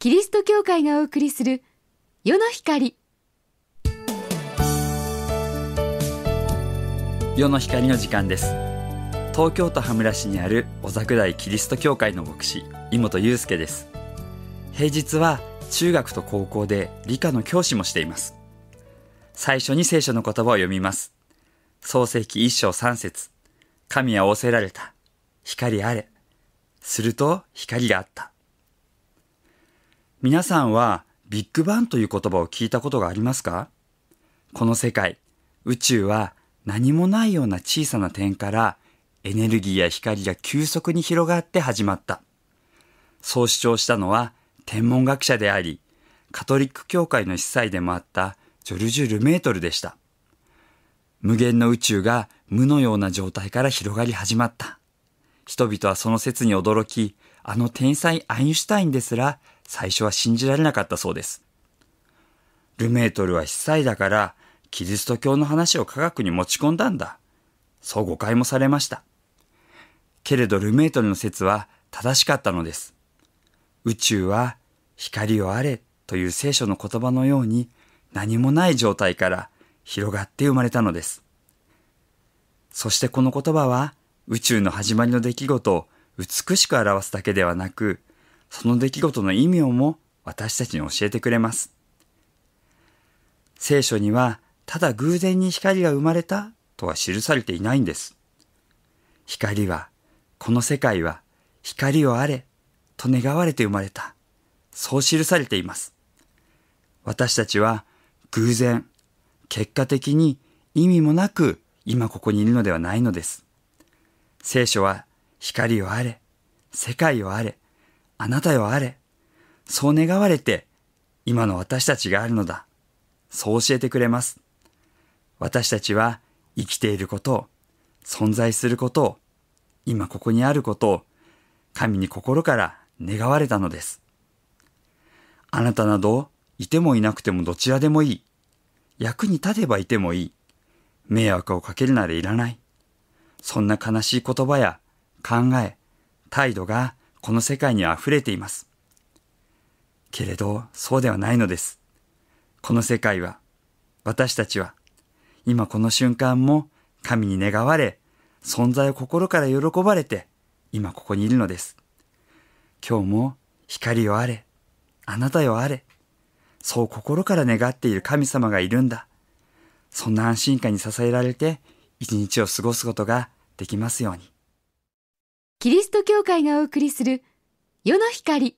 キリスト教会がお送りする世の光世の光の時間です東京都羽村市にある小桜井キリスト教会の牧師井本祐介です平日は中学と高校で理科の教師もしています最初に聖書の言葉を読みます創世記一章三節神は仰せられた光あれすると光があった皆さんはビッグバンという言葉を聞いたことがありますかこの世界、宇宙は何もないような小さな点からエネルギーや光が急速に広がって始まった。そう主張したのは天文学者であり、カトリック教会の司祭でもあったジョルジュ・ルメートルでした。無限の宇宙が無のような状態から広がり始まった。人々はその説に驚き、あの天才アインシュタインですら最初は信じられなかったそうです。ルメートルは被災だから、キリスト教の話を科学に持ち込んだんだ。そう誤解もされました。けれどルメートルの説は正しかったのです。宇宙は光をあれという聖書の言葉のように何もない状態から広がって生まれたのです。そしてこの言葉は宇宙の始まりの出来事を美しく表すだけではなく、その出来事の意味をも私たちに教えてくれます。聖書には、ただ偶然に光が生まれたとは記されていないんです。光は、この世界は光をあれと願われて生まれた。そう記されています。私たちは偶然、結果的に意味もなく今ここにいるのではないのです。聖書は光をあれ、世界をあれ、あなたよあれ。そう願われて、今の私たちがあるのだ。そう教えてくれます。私たちは生きていることを、存在することを、今ここにあることを、神に心から願われたのです。あなたなど、いてもいなくてもどちらでもいい。役に立てばいてもいい。迷惑をかけるならいらない。そんな悲しい言葉や考え、態度がこの世界には溢れています。けれど、そうではないのです。この世界は、私たちは、今この瞬間も神に願われ、存在を心から喜ばれて、今ここにいるのです。今日も、光をあれ、あなたよあれ、そう心から願っている神様がいるんだ。そんな安心感に支えられて、一日を過ごすことができますように。キリスト教会がお送りする世の光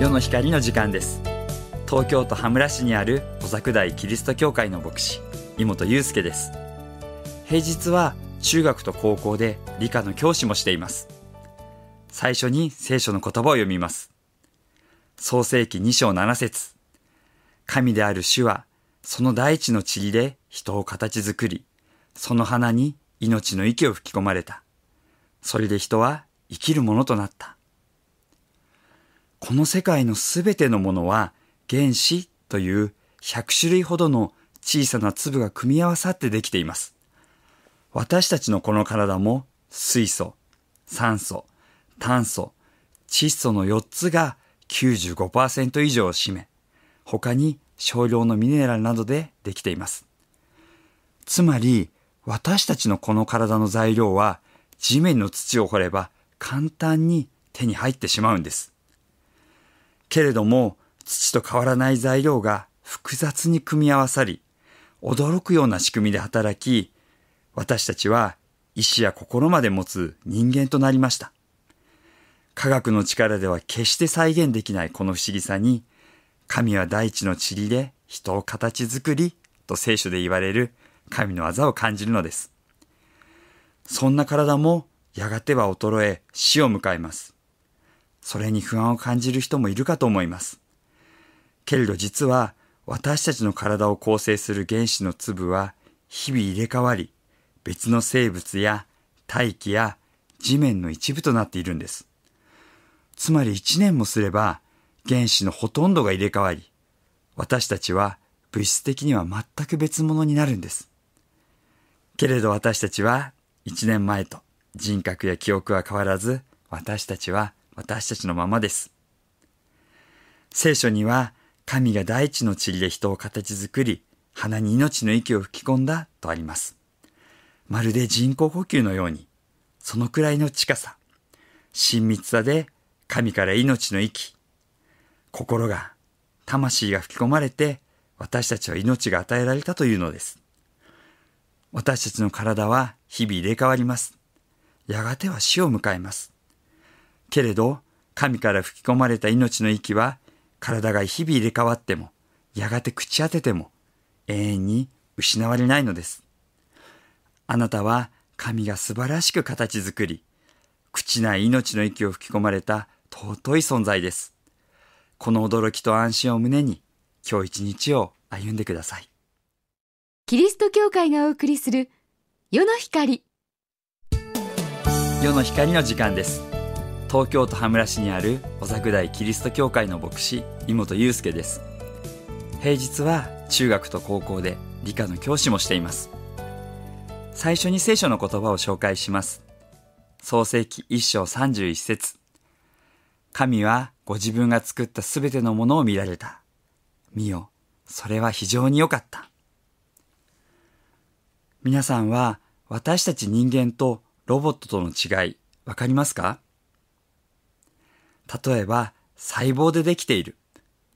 世の光の時間です東京都羽村市にある小作台キリスト教会の牧師井本祐介です平日は中学と高校で理科の教師もしています最初に聖書の言葉を読みます創世記2章7節神である主はその大地の塵で人を形作りその花に命の息を吹き込まれた。それで人は生きるものとなった。この世界のすべてのものは原子という100種類ほどの小さな粒が組み合わさってできています。私たちのこの体も水素、酸素、炭素、窒素の4つが95%以上を占め、他に少量のミネラルなどでできています。つまり、私たちのこの体の材料は地面の土を掘れば簡単に手に入ってしまうんです。けれども土と変わらない材料が複雑に組み合わさり、驚くような仕組みで働き、私たちは意志や心まで持つ人間となりました。科学の力では決して再現できないこの不思議さに、神は大地の塵で人を形作りと聖書で言われる神の技を感じるのです。そんな体もやがては衰え死を迎えます。それに不安を感じる人もいるかと思います。けれど実は私たちの体を構成する原子の粒は日々入れ替わり別の生物や大気や地面の一部となっているんです。つまり1年もすれば原子のほとんどが入れ替わり私たちは物質的には全く別物になるんです。けれど私たちは1年前と人格や記憶は変わらず私たちは私たちのままです。聖書には神が大地の塵で人を形作り鼻に命の息を吹き込んだとあります。まるで人工呼吸のようにそのくらいの近さ、親密さで神から命の息、心が、魂が吹き込まれて私たちは命が与えられたというのです。私たちの体は日々入れ替わります。やがては死を迎えます。けれど、神から吹き込まれた命の息は、体が日々入れ替わっても、やがて朽ち果てても、永遠に失われないのです。あなたは神が素晴らしく形作り、朽ちない命の息を吹き込まれた尊い存在です。この驚きと安心を胸に、今日一日を歩んでください。キリスト教会がお送りする世の光世の光の時間です東京都羽村市にある小作台キリスト教会の牧師井本祐介です平日は中学と高校で理科の教師もしています最初に聖書の言葉を紹介します創世記一章31節神はご自分が作ったすべてのものを見られた見よそれは非常に良かった皆さんは私たち人間とロボットとの違い、わかりますか例えば、細胞でできている、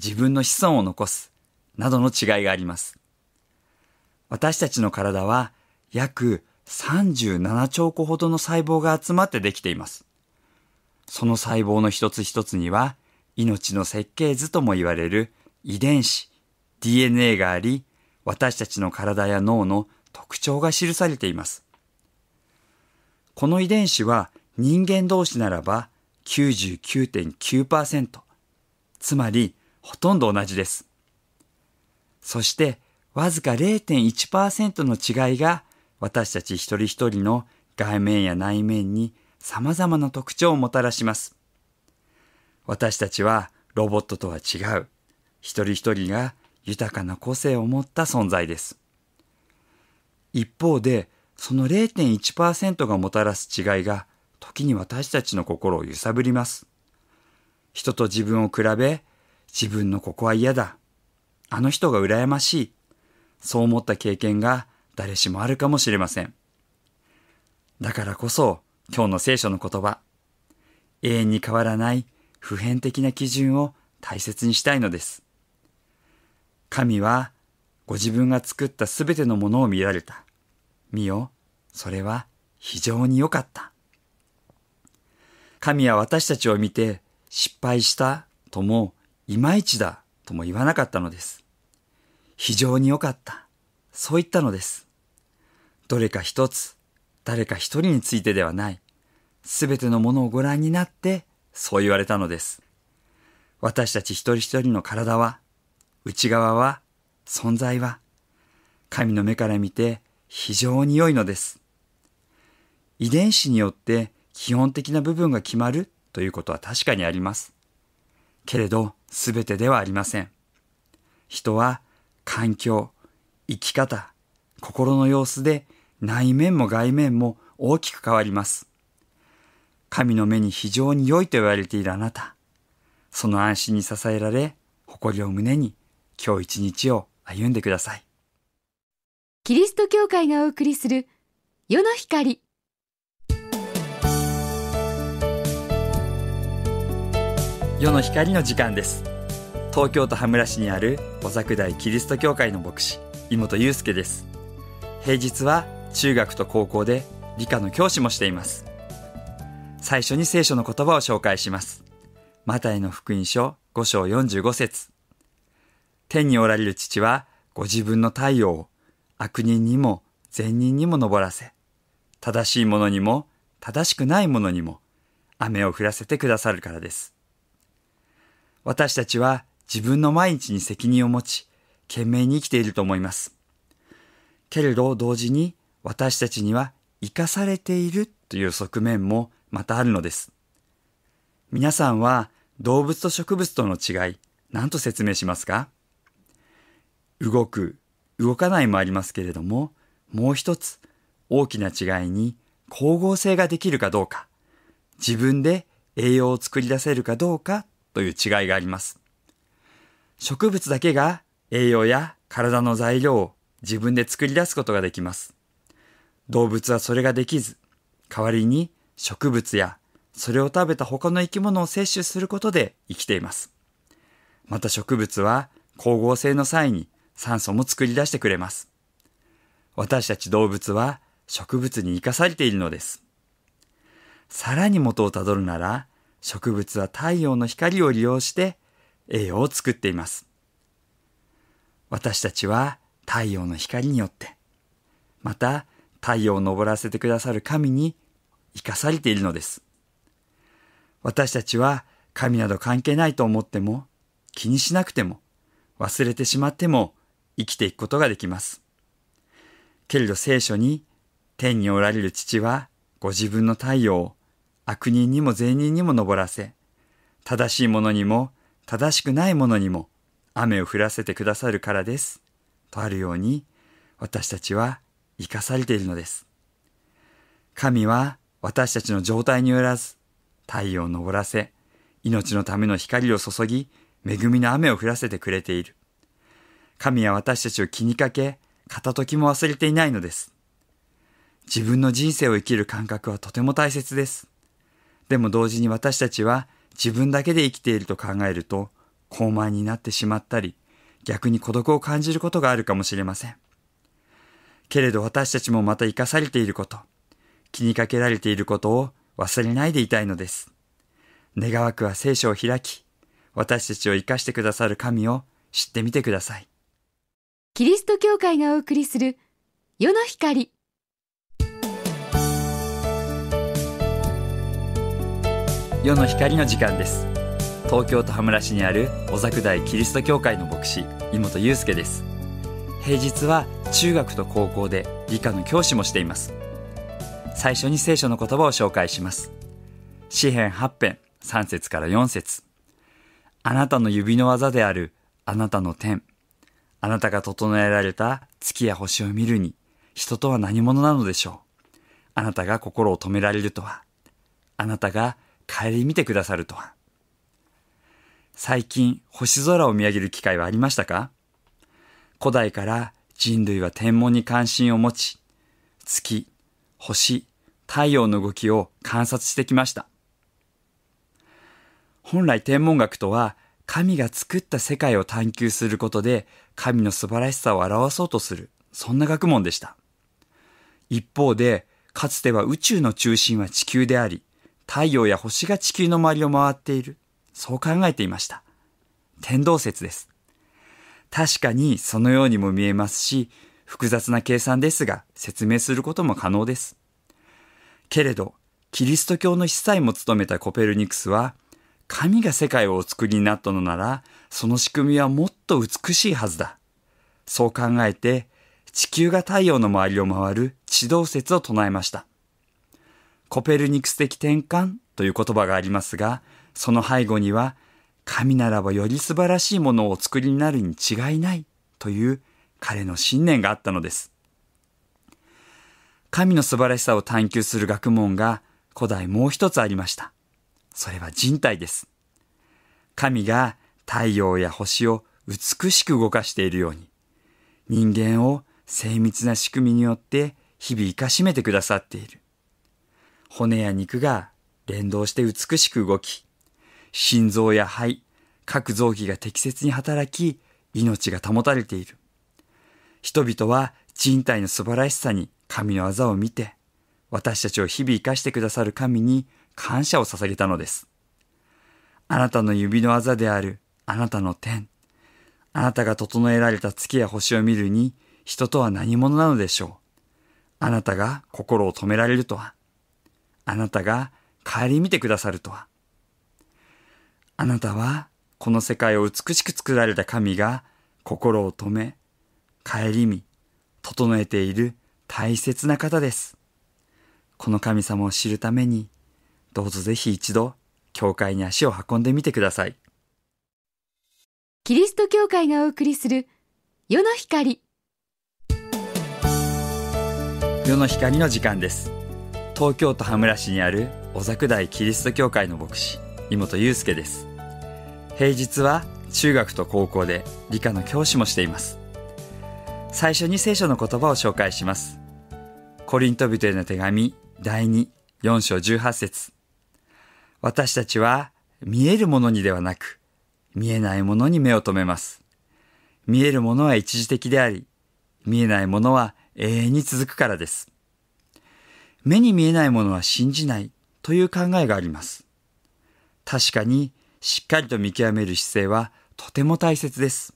自分の子孫を残す、などの違いがあります。私たちの体は約37兆個ほどの細胞が集まってできています。その細胞の一つ一つには、命の設計図とも言われる遺伝子、DNA があり、私たちの体や脳の特徴が記されています。この遺伝子は人間同士ならば99.9%、つまりほとんど同じです。そしてわずか0.1%の違いが私たち一人一人の外面や内面に様々な特徴をもたらします。私たちはロボットとは違う、一人一人が豊かな個性を持った存在です。一方でその0.1%がもたらす違いが時に私たちの心を揺さぶります。人と自分を比べ自分のここは嫌だ。あの人が羨ましい。そう思った経験が誰しもあるかもしれません。だからこそ今日の聖書の言葉、永遠に変わらない普遍的な基準を大切にしたいのです。神はご自分が作ったすべてのものを見られた。見よ、それは非常に良かった。神は私たちを見て失敗したとも、いまいちだとも言わなかったのです。非常に良かった。そう言ったのです。どれか一つ、誰か一人についてではない、すべてのものをご覧になって、そう言われたのです。私たち一人一人の体は、内側は存在は神の目から見て非常に良いのです。遺伝子によって基本的な部分が決まるということは確かにあります。けれど全てではありません。人は環境、生き方、心の様子で内面も外面も大きく変わります。神の目に非常に良いと言われているあなた、その安心に支えられ、誇りを胸に今日一日を歩んでくださいキリスト教会がお送りする世の光世の光の時間です東京都羽村市にある小作大キリスト教会の牧師井本裕介です平日は中学と高校で理科の教師もしています最初に聖書の言葉を紹介しますマタイの福音書5章45節天におられる父はご自分の太陽を悪人にも善人にも昇らせ、正しいものにも正しくないものにも雨を降らせてくださるからです。私たちは自分の毎日に責任を持ち、懸命に生きていると思います。けれど同時に私たちには生かされているという側面もまたあるのです。皆さんは動物と植物との違い、何と説明しますか動く動かないもありますけれどももう一つ大きな違いに光合成ができるかどうか自分で栄養を作り出せるかどうかという違いがあります植物だけが栄養や体の材料を自分で作り出すことができます動物はそれができず代わりに植物やそれを食べた他の生き物を摂取することで生きていますまた植物は光合成の際に酸素も作り出してくれます。私たち動物は植物に生かされているのです。さらに元をたどるなら、植物は太陽の光を利用して栄養を作っています。私たちは太陽の光によって、また太陽を昇らせてくださる神に生かされているのです。私たちは神など関係ないと思っても、気にしなくても、忘れてしまっても生きていくことができます。けれど聖書に、天におられる父はご自分の太陽を悪人にも善人にも昇らせ、正しいものにも正しくないものにも雨を降らせてくださるからです。とあるように、私たちは生かされているのです。神は私たちの状態によらず、太陽を昇らせ、命のための光を注ぎ、恵みの雨を降らせてくれている。神は私たちを気にかけ、片時も忘れていないのです。自分の人生を生きる感覚はとても大切です。でも同時に私たちは自分だけで生きていると考えると、高慢になってしまったり、逆に孤独を感じることがあるかもしれません。けれど私たちもまた生かされていること、気にかけられていることを忘れないでいたいのです。願わくは聖書を開き、私たちを生かしてくださる神を知ってみてください。キリスト教会がお送りする世の光世の光の時間です東京都羽村市にある小作大キリスト教会の牧師井本裕介です平日は中学と高校で理科の教師もしています最初に聖書の言葉を紹介します詩編8編3節から4節あなたの指の技であるあなたの天あなたが整えられた月や星を見るに、人とは何者なのでしょう。あなたが心を止められるとは。あなたが帰り見てくださるとは。最近、星空を見上げる機会はありましたか古代から人類は天文に関心を持ち、月、星、太陽の動きを観察してきました。本来天文学とは神が作った世界を探求することで神の素晴らしさを表そうとする、そんな学問でした。一方で、かつては宇宙の中心は地球であり、太陽や星が地球の周りを回っている、そう考えていました。天動説です。確かにそのようにも見えますし、複雑な計算ですが説明することも可能です。けれど、キリスト教の司祭も務めたコペルニクスは、神が世界をお作りになったのなら、その仕組みはもっと美しいはずだ。そう考えて、地球が太陽の周りを回る地動説を唱えました。コペルニクス的転換という言葉がありますが、その背後には、神ならばより素晴らしいものをお作りになるに違いないという彼の信念があったのです。神の素晴らしさを探求する学問が古代もう一つありました。それは人体です。神が太陽や星を美しく動かしているように、人間を精密な仕組みによって日々生かしめてくださっている。骨や肉が連動して美しく動き、心臓や肺、各臓器が適切に働き、命が保たれている。人々は人体の素晴らしさに神の技を見て、私たちを日々生かしてくださる神に感謝を捧げたのです。あなたの指の技であるあなたの天。あなたが整えられた月や星を見るに人とは何者なのでしょう。あなたが心を止められるとは。あなたが顧みてくださるとは。あなたはこの世界を美しく作られた神が心を止め、顧み、整えている大切な方です。この神様を知るためにどうぞぜひ一度、教会に足を運んでみてください。キリスト教会がお送りする、世の光。世の光の時間です。東京都羽村市にある小作台キリスト教会の牧師、井本裕介です。平日は中学と高校で理科の教師もしています。最初に聖書の言葉を紹介します。コリント人への手紙第2、4章18節私たちは見えるものにではなく、見えないものに目を留めます。見えるものは一時的であり、見えないものは永遠に続くからです。目に見えないものは信じないという考えがあります。確かにしっかりと見極める姿勢はとても大切です。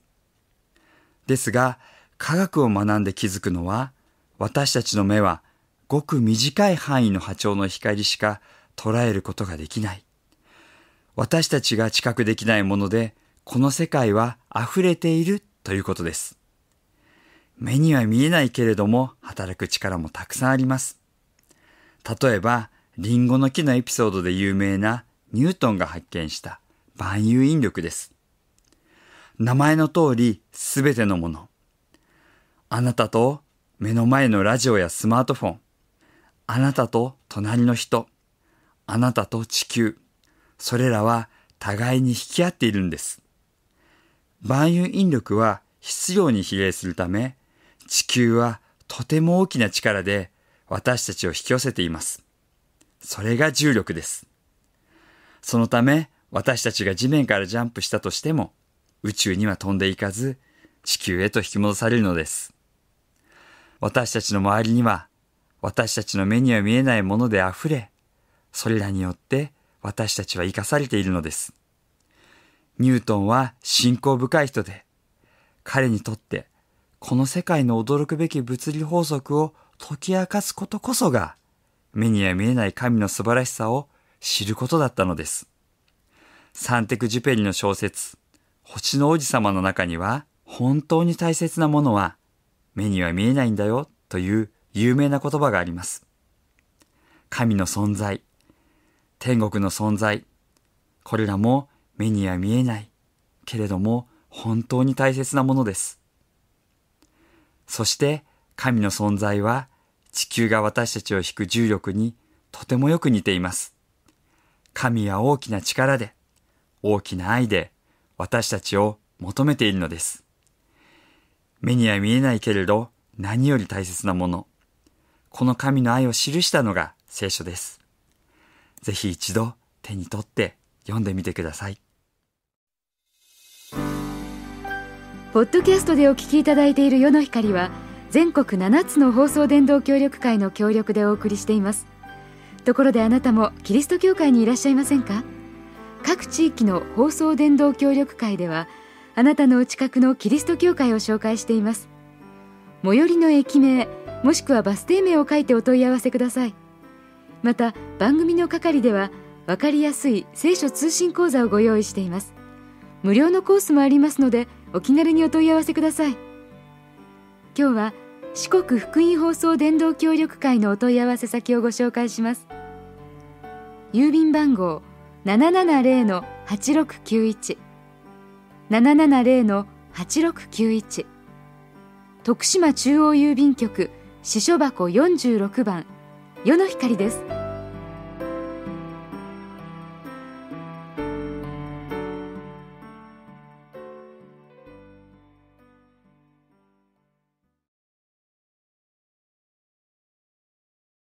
ですが、科学を学んで気づくのは、私たちの目はごく短い範囲の波長の光しか捉えることができない。私たちが知覚できないもので、この世界は溢れているということです。目には見えないけれども働く力もたくさんあります。例えば、リンゴの木のエピソードで有名なニュートンが発見した万有引力です。名前の通りすべてのもの。あなたと目の前のラジオやスマートフォン。あなたと隣の人。あなたと地球、それらは互いに引き合っているんです。万有引力は必要に比例するため、地球はとても大きな力で私たちを引き寄せています。それが重力です。そのため、私たちが地面からジャンプしたとしても、宇宙には飛んでいかず、地球へと引き戻されるのです。私たちの周りには、私たちの目には見えないもので溢れ、それらによって私たちは生かされているのです。ニュートンは信仰深い人で、彼にとってこの世界の驚くべき物理法則を解き明かすことこそが、目には見えない神の素晴らしさを知ることだったのです。サンテク・ジュペリの小説、星の王子様の中には、本当に大切なものは、目には見えないんだよという有名な言葉があります。神の存在、天国の存在、これらも目には見えない、けれども本当に大切なものです。そして神の存在は地球が私たちを引く重力にとてもよく似ています。神は大きな力で、大きな愛で私たちを求めているのです。目には見えないけれど何より大切なもの。この神の愛を記したのが聖書です。ぜひ一度手に取って読んでみてくださいポッドキャストでお聞きいただいている世の光は全国7つの放送電動協力会の協力でお送りしていますところであなたもキリスト教会にいらっしゃいませんか各地域の放送電動協力会ではあなたのお近くのキリスト教会を紹介しています最寄りの駅名もしくはバス停名を書いてお問い合わせくださいまた番組の係では分かりやすい聖書通信講座をご用意しています無料のコースもありますのでお気軽にお問い合わせください今日は四国福音放送伝道協力会のお問い合わせ先をご紹介します郵便番号770-8691 770-8691徳島中央郵便局支所箱46番世の光です